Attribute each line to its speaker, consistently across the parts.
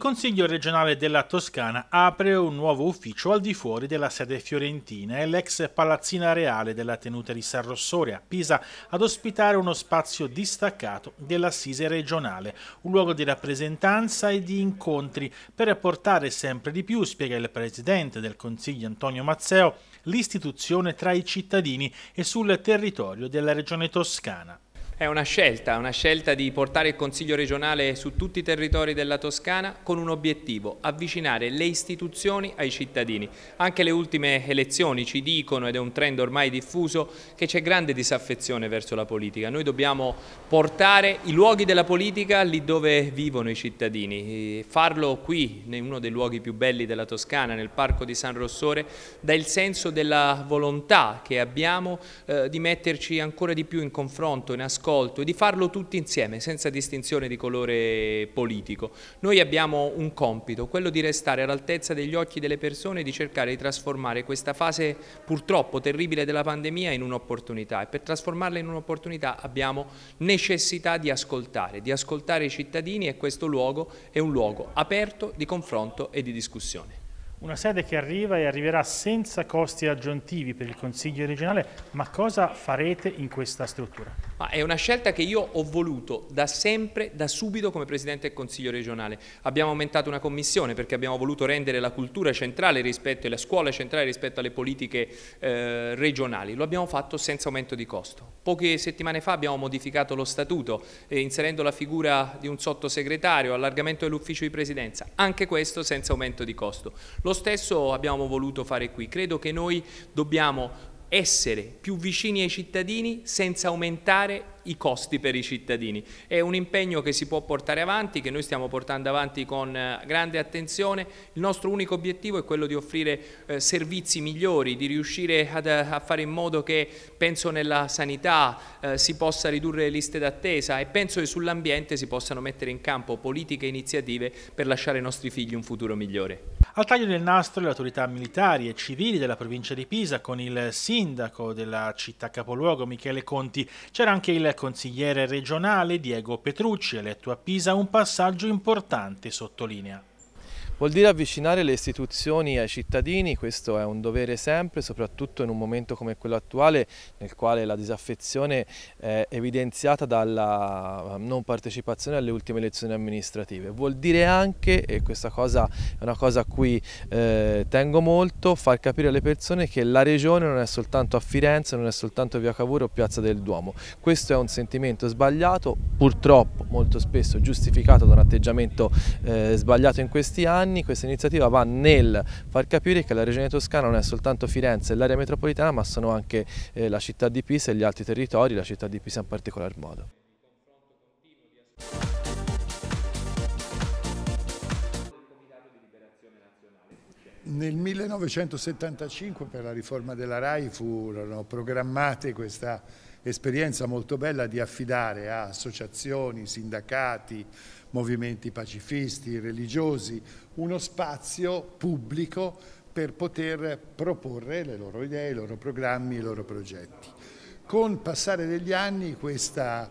Speaker 1: Il Consiglio regionale della Toscana apre un nuovo ufficio al di fuori della sede fiorentina e l'ex palazzina reale della tenuta di San Rossore a Pisa ad ospitare uno spazio distaccato dell'assise regionale, un luogo di rappresentanza e di incontri per portare sempre di più, spiega il presidente del Consiglio Antonio Mazzeo, l'istituzione tra i cittadini e sul territorio della regione toscana. È una scelta, una
Speaker 2: scelta di portare il Consiglio regionale su tutti i territori della Toscana con un obiettivo, avvicinare le istituzioni ai cittadini. Anche le ultime elezioni ci dicono, ed è un trend ormai diffuso, che c'è grande disaffezione verso la politica. Noi dobbiamo portare i luoghi della politica lì dove vivono i cittadini. Farlo qui, in uno dei luoghi più belli della Toscana, nel Parco di San Rossore, dà il senso della volontà che abbiamo eh, di metterci ancora di più in confronto, in ascolto ascolto e di farlo tutti insieme, senza distinzione di colore politico. Noi abbiamo un compito, quello di restare all'altezza degli occhi delle persone e di cercare di trasformare questa fase purtroppo terribile della pandemia in un'opportunità e per trasformarla in un'opportunità abbiamo necessità di ascoltare, di ascoltare i cittadini e questo luogo è un luogo aperto di confronto e di discussione
Speaker 1: una sede che arriva e arriverà senza costi aggiuntivi per il Consiglio regionale, ma cosa farete in questa struttura? Ah, è una scelta che io ho
Speaker 2: voluto da sempre, da subito come Presidente del Consiglio regionale. Abbiamo aumentato una commissione perché abbiamo voluto rendere la cultura centrale rispetto e la scuola centrale rispetto alle politiche eh, regionali. Lo abbiamo fatto senza aumento di costo. Poche settimane fa abbiamo modificato lo statuto eh, inserendo la figura di un sottosegretario, allargamento dell'ufficio di presidenza, anche questo senza aumento di costo. Lo lo stesso abbiamo voluto fare qui. Credo che noi dobbiamo essere più vicini ai cittadini senza aumentare i costi per i cittadini. È un impegno che si può portare avanti, che noi stiamo portando avanti con eh, grande attenzione. Il nostro unico obiettivo è quello di offrire eh, servizi migliori, di riuscire eh, a fare in modo che, penso nella sanità, si possa ridurre le liste d'attesa e penso che sull'ambiente si possano mettere in campo politiche e iniziative per lasciare ai nostri figli un futuro
Speaker 1: migliore. Al taglio del nastro le autorità militari e civili della provincia di Pisa con il sindaco della città capoluogo Michele Conti. C'era anche il consigliere regionale Diego Petrucci, eletto a Pisa, un passaggio importante, sottolinea. Vuol dire avvicinare le istituzioni ai cittadini, questo è un dovere sempre, soprattutto in un momento come quello attuale nel quale la disaffezione è evidenziata dalla eh, non partecipazione alle ultime elezioni amministrative. Vuol dire anche, e questa cosa è una cosa a cui eh, tengo molto, far capire alle persone che la regione non è soltanto a Firenze, non è soltanto via Cavour o Piazza del Duomo. Questo è un sentimento sbagliato, purtroppo molto spesso giustificato da un atteggiamento eh, sbagliato in questi anni, questa iniziativa va nel far capire che la regione toscana non è soltanto Firenze e l'area metropolitana ma sono anche eh, la città di Pisa e gli altri territori, la città di Pisa in particolar modo.
Speaker 3: Nel 1975 per la riforma della RAI furono programmate questa esperienza molto bella di affidare a associazioni, sindacati, movimenti pacifisti, religiosi, uno spazio pubblico per poter proporre le loro idee, i loro programmi, i loro progetti. Con il passare degli anni questa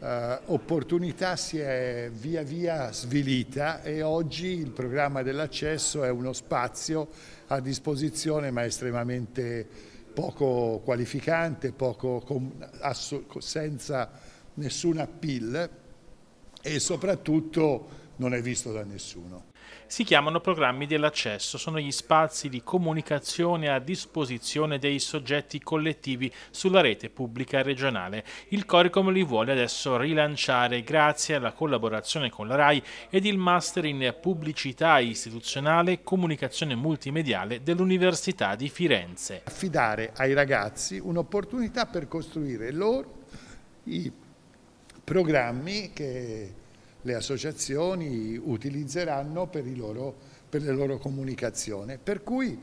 Speaker 3: eh, opportunità si è via via svilita e oggi il programma dell'accesso è uno spazio a disposizione ma estremamente poco qualificante, poco senza nessun appeal e soprattutto non è visto da nessuno. Si chiamano
Speaker 1: programmi dell'accesso, sono gli spazi di comunicazione a disposizione dei soggetti collettivi sulla rete pubblica regionale. Il Coricom li vuole adesso rilanciare grazie alla collaborazione con la RAI ed il Master in Pubblicità Istituzionale e Comunicazione Multimediale dell'Università di Firenze. Affidare ai
Speaker 3: ragazzi un'opportunità per costruire loro i programmi che le associazioni utilizzeranno per, loro, per le loro comunicazioni. Per cui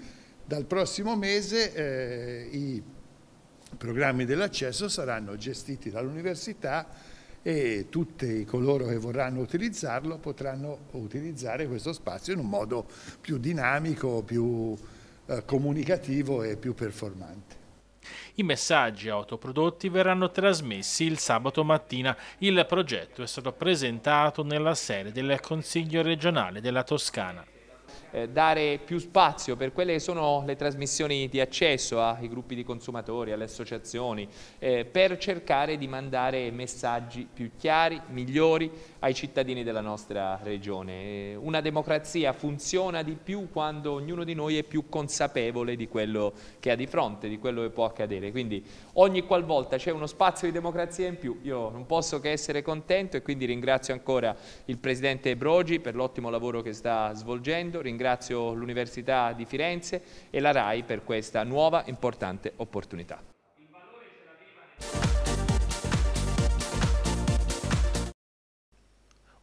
Speaker 3: dal prossimo mese eh, i programmi dell'accesso saranno gestiti dall'università e tutti coloro che vorranno utilizzarlo potranno utilizzare questo spazio in un modo più dinamico, più eh, comunicativo e più performante.
Speaker 1: I messaggi autoprodotti verranno trasmessi il sabato mattina. Il progetto è stato presentato nella sede del Consiglio regionale della Toscana
Speaker 2: eh, dare più spazio per quelle che sono le trasmissioni di accesso ai gruppi di consumatori, alle associazioni, eh, per cercare di mandare messaggi più chiari, migliori, ai cittadini della nostra regione. Una democrazia funziona di più quando ognuno di noi è più consapevole di quello che ha di fronte, di quello che può accadere. Quindi ogni qualvolta c'è uno spazio di democrazia in più, io non posso che essere contento e quindi ringrazio ancora il Presidente Brogi per l'ottimo lavoro che sta svolgendo, ringrazio l'Università di Firenze e la RAI per questa nuova importante opportunità.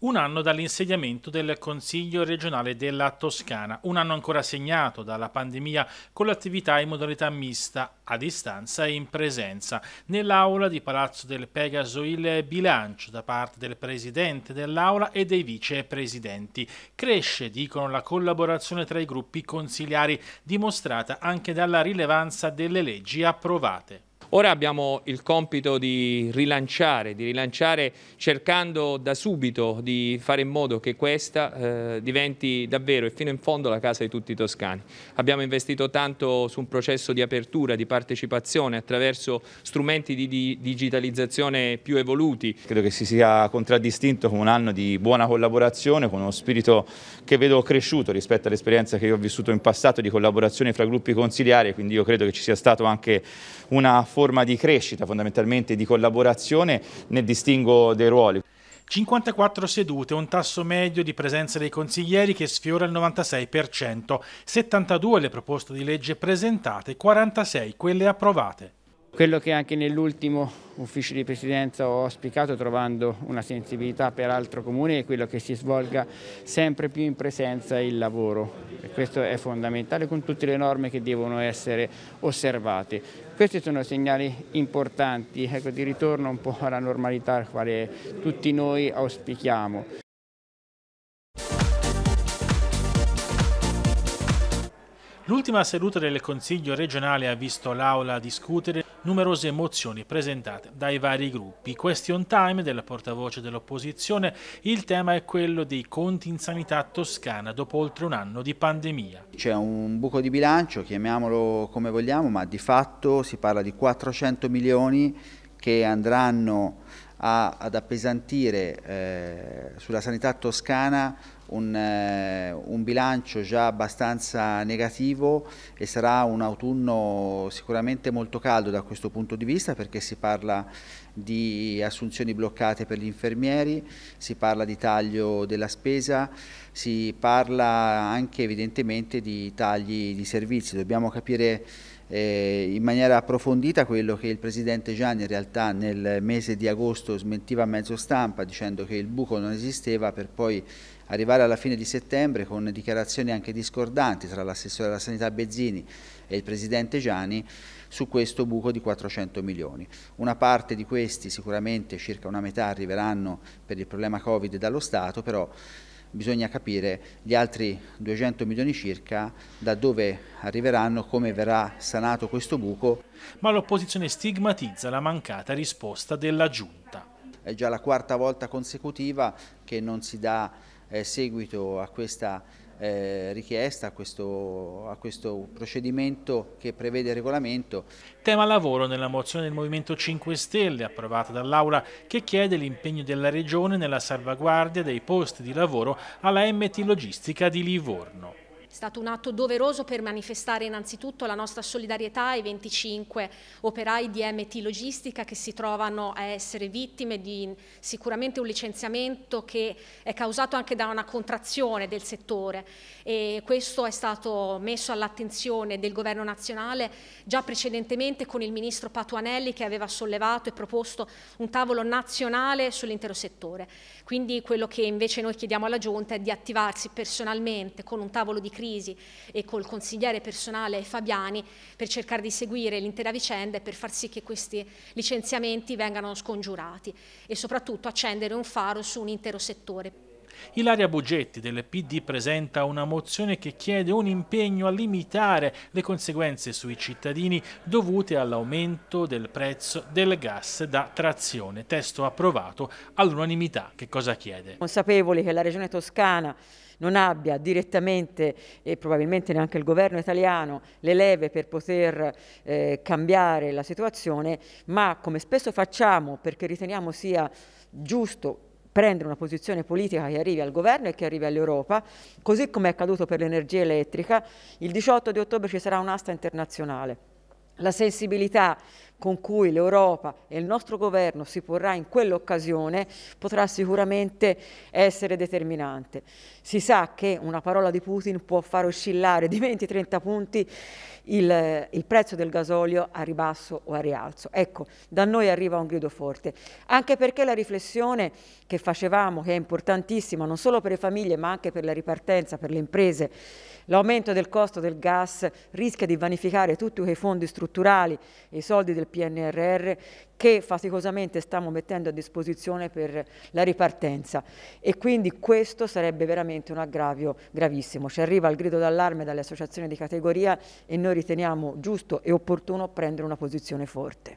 Speaker 1: un anno dall'insediamento del Consiglio regionale della Toscana, un anno ancora segnato dalla pandemia con l'attività in modalità mista, a distanza e in presenza. Nell'aula di Palazzo del Pegaso il bilancio da parte del presidente dell'aula e dei vicepresidenti. Cresce, dicono, la collaborazione tra i gruppi consigliari, dimostrata anche dalla rilevanza delle leggi approvate.
Speaker 2: Ora abbiamo il compito di rilanciare, di rilanciare cercando da subito di fare in modo che questa eh, diventi davvero e fino in fondo la casa di tutti i toscani. Abbiamo investito tanto su un processo di apertura, di partecipazione
Speaker 4: attraverso strumenti di, di digitalizzazione più evoluti. Credo che si sia contraddistinto con un anno di buona collaborazione, con uno spirito che vedo cresciuto rispetto all'esperienza che io ho vissuto in passato di collaborazione fra gruppi consigliari, quindi io credo che ci sia stata anche una formazione forma di crescita fondamentalmente di collaborazione nel distingo dei ruoli.
Speaker 1: 54 sedute, un tasso medio di presenza dei consiglieri che sfiora il 96%, 72 le proposte di legge presentate, 46 quelle approvate.
Speaker 5: Quello che anche nell'ultimo ufficio di presidenza ho auspicato trovando una sensibilità peraltro comune è quello che si svolga sempre più in presenza il lavoro e questo è fondamentale con tutte le norme che devono essere osservate. Questi sono segnali importanti ecco, di ritorno un po' alla normalità, al quale tutti noi auspichiamo.
Speaker 1: L'ultima seduta del Consiglio regionale ha visto l'Aula discutere numerose mozioni presentate dai vari gruppi. Question time della portavoce dell'opposizione, il tema è quello dei conti in sanità toscana dopo oltre un anno di pandemia.
Speaker 6: C'è un buco di bilancio, chiamiamolo come vogliamo, ma di fatto si parla di 400 milioni che andranno a, ad appesantire eh, sulla sanità toscana un, eh, un, bilancio già abbastanza negativo e sarà un autunno sicuramente molto caldo da questo punto di vista perché si parla di assunzioni bloccate per gli infermieri, si parla di taglio della spesa, si parla anche evidentemente di tagli di servizi. Dobbiamo capire eh, in maniera approfondita quello che il Presidente Gianni in realtà nel mese di agosto smentiva a mezzo stampa dicendo che il buco non esisteva per poi arrivare alla fine di settembre con dichiarazioni anche discordanti tra l'assessore della sanità Bezzini e il presidente Gianni su questo buco di 400 milioni. Una parte di questi, sicuramente circa una metà, arriveranno per il problema Covid dallo Stato, però bisogna capire gli altri 200 milioni circa da dove arriveranno, come verrà sanato questo buco.
Speaker 1: Ma l'opposizione stigmatizza la mancata risposta della Giunta. È già la quarta volta
Speaker 6: consecutiva che non si dà eh, seguito a questa eh, richiesta a questo, a questo procedimento che prevede il regolamento.
Speaker 1: Tema lavoro nella mozione del Movimento 5 Stelle approvata dall'Aula che chiede l'impegno della Regione nella salvaguardia dei posti di lavoro alla MT Logistica di Livorno
Speaker 7: è stato un atto doveroso per manifestare innanzitutto la nostra solidarietà ai 25 operai di MT Logistica che si trovano a essere vittime di sicuramente un licenziamento che è causato anche da una contrazione del settore e questo è stato messo all'attenzione del governo nazionale già precedentemente con il ministro Patuanelli che aveva sollevato e proposto un tavolo nazionale sull'intero settore. Quindi quello che invece noi chiediamo alla Giunta è di attivarsi personalmente con un tavolo di crisi e col consigliere personale Fabiani per cercare di seguire l'intera vicenda e per far sì che questi licenziamenti vengano scongiurati e soprattutto accendere un faro su un intero settore.
Speaker 1: Ilaria Bugetti del PD presenta una mozione che chiede un impegno a limitare le conseguenze sui cittadini dovute all'aumento del prezzo del gas da trazione, testo approvato all'unanimità. Che cosa chiede?
Speaker 7: Consapevoli che la regione toscana non abbia direttamente e probabilmente neanche il governo italiano le leve per poter eh, cambiare la situazione, ma come spesso facciamo perché riteniamo sia giusto prendere una posizione politica che arrivi al governo e che arrivi all'Europa, così come è accaduto per l'energia elettrica. Il 18 di ottobre ci sarà un'asta internazionale. La sensibilità con cui l'Europa e il nostro governo si porrà in quell'occasione potrà sicuramente essere determinante. Si sa che una parola di Putin può far oscillare di 20-30 punti il, il, prezzo del gasolio a ribasso o a rialzo. Ecco, da noi arriva un grido forte, anche perché la riflessione che facevamo, che è importantissima non solo per le famiglie ma anche per la ripartenza, per le imprese, l'aumento del costo del gas rischia di vanificare tutti quei fondi strutturali e i soldi del PNRR che faticosamente stiamo mettendo a disposizione per la ripartenza e quindi questo sarebbe veramente un aggravio gravissimo. Ci arriva il grido d'allarme dalle associazioni di categoria e noi riteniamo giusto e opportuno prendere una posizione forte.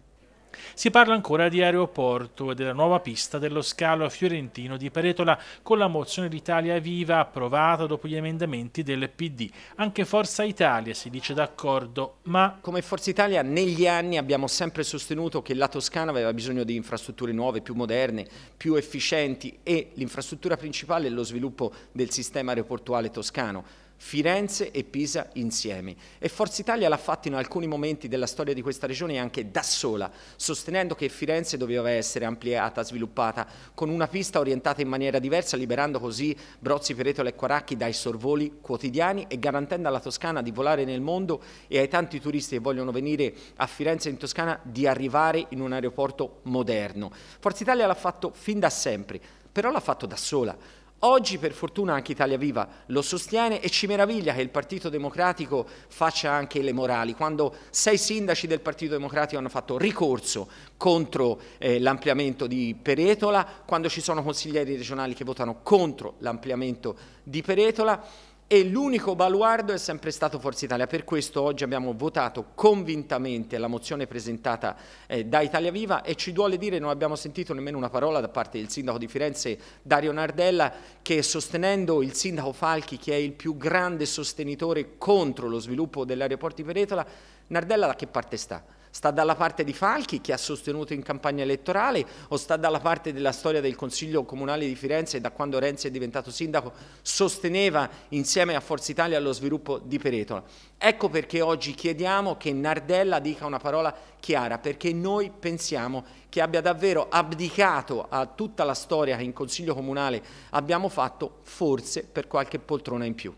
Speaker 1: Si parla ancora di aeroporto e della nuova pista dello scalo fiorentino di Peretola con la mozione d'Italia Viva approvata dopo gli emendamenti del PD. Anche Forza Italia si dice d'accordo, ma... Come Forza Italia negli anni
Speaker 5: abbiamo sempre sostenuto che la Toscana aveva bisogno di infrastrutture nuove, più moderne, più efficienti e l'infrastruttura principale è lo sviluppo del sistema aeroportuale toscano Firenze e Pisa insieme. E Forza Italia l'ha fatto in alcuni momenti della storia di questa regione anche da sola, sostenendo che Firenze doveva essere ampliata, sviluppata, con una pista orientata in maniera diversa, liberando così Brozzi, Peretola e Quaracchi dai sorvoli quotidiani e garantendo alla Toscana di volare nel mondo e ai tanti turisti che vogliono venire a Firenze in Toscana di arrivare in un aeroporto moderno. Forza Italia l'ha fatto fin da sempre, però l'ha fatto da sola Oggi per fortuna anche Italia Viva lo sostiene e ci meraviglia che il Partito Democratico faccia anche le morali. Quando sei sindaci del Partito Democratico hanno fatto ricorso contro eh, l'ampliamento di Peretola, quando ci sono consiglieri regionali che votano contro l'ampliamento di Peretola, e l'unico baluardo è sempre stato Forza Italia, per questo oggi abbiamo votato convintamente la mozione presentata eh, da Italia Viva e ci duole dire, non abbiamo sentito nemmeno una parola da parte del sindaco di Firenze Dario Nardella che sostenendo il sindaco Falchi che è il più grande sostenitore contro lo sviluppo dell'aeroporto di Peretola, Nardella da che parte sta? Sta dalla parte di Falchi che ha sostenuto in campagna elettorale o sta dalla parte della storia del Consiglio Comunale di Firenze da quando Renzi è diventato sindaco sosteneva insieme a Forza Italia lo sviluppo di Peretola. Ecco perché oggi chiediamo che Nardella dica una parola chiara perché noi pensiamo che abbia davvero abdicato a tutta la storia che in Consiglio Comunale abbiamo fatto forse per qualche poltrona in più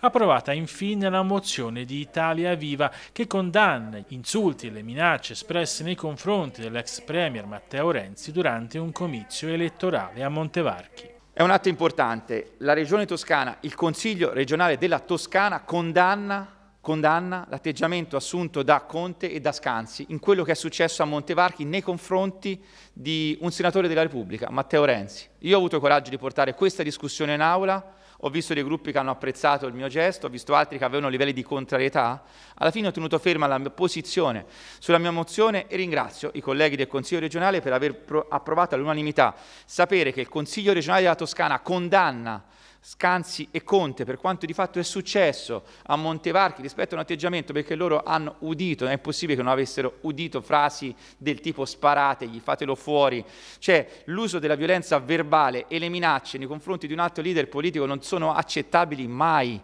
Speaker 1: approvata infine la mozione di Italia Viva che condanna gli insulti e le minacce espresse nei confronti dell'ex premier Matteo Renzi durante un comizio elettorale a Montevarchi.
Speaker 4: È un atto importante. La Regione Toscana, il Consiglio regionale della Toscana condanna condanna l'atteggiamento assunto da Conte e da Scanzi in quello che è successo a Montevarchi nei confronti di un senatore della Repubblica, Matteo Renzi. Io ho avuto il coraggio di portare questa discussione in aula ho visto dei gruppi che hanno apprezzato il mio gesto, ho visto altri che avevano livelli di contrarietà, alla fine ho tenuto ferma la mia posizione sulla mia mozione e ringrazio i colleghi del Consiglio regionale per aver approvato all'unanimità sapere che il Consiglio regionale della Toscana condanna Scanzi e Conte per quanto di fatto è successo a Montevarchi rispetto a un atteggiamento perché loro hanno udito, è impossibile che non avessero udito frasi del tipo sparategli, fatelo fuori, cioè l'uso della violenza verbale e le minacce nei confronti di un altro leader politico non sono accettabili mai,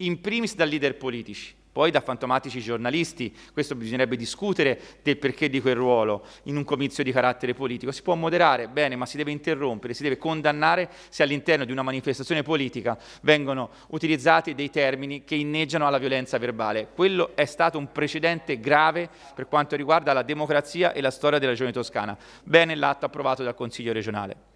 Speaker 4: in primis da leader politici poi da fantomatici giornalisti, questo bisognerebbe discutere del perché di quel ruolo in un comizio di carattere politico, si può moderare bene ma si deve interrompere, si deve condannare se all'interno di una manifestazione politica vengono utilizzati dei termini che inneggiano alla violenza verbale. Quello è stato un precedente grave per quanto riguarda la democrazia e la storia della regione toscana. Bene l'atto approvato dal Consiglio regionale.